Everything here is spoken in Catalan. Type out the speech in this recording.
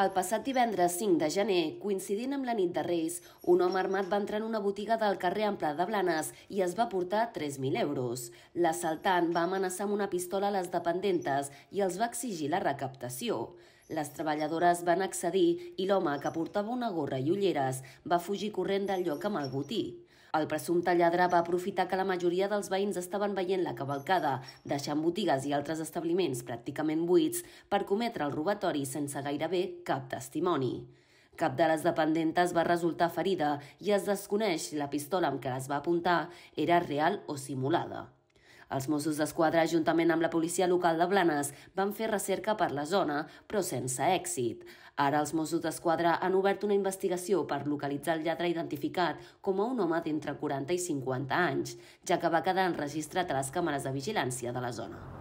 El passat divendres 5 de gener, coincidint amb la nit de Reis, un home armat va entrar en una botiga del carrer Ample de Blanes i es va portar 3.000 euros. L'assaltant va amenaçar amb una pistola a les dependentes i els va exigir la recaptació. Les treballadores van accedir i l'home, que portava una gorra i ulleres, va fugir corrent del lloc amb el botí. El presumpte lladre va aprofitar que la majoria dels veïns estaven veient la cavalcada, deixant botigues i altres establiments pràcticament buits per cometre el robatori sense gairebé cap testimoni. Cap de les dependentes va resultar ferida i es desconeix si la pistola amb què les va apuntar era real o simulada. Els Mossos d'Esquadra, juntament amb la policia local de Blanes, van fer recerca per la zona, però sense èxit. Ara els Mossos d'Esquadra han obert una investigació per localitzar el lladre identificat com a un home d'entre 40 i 50 anys, ja que va quedar enregistrat a les càmeres de vigilància de la zona.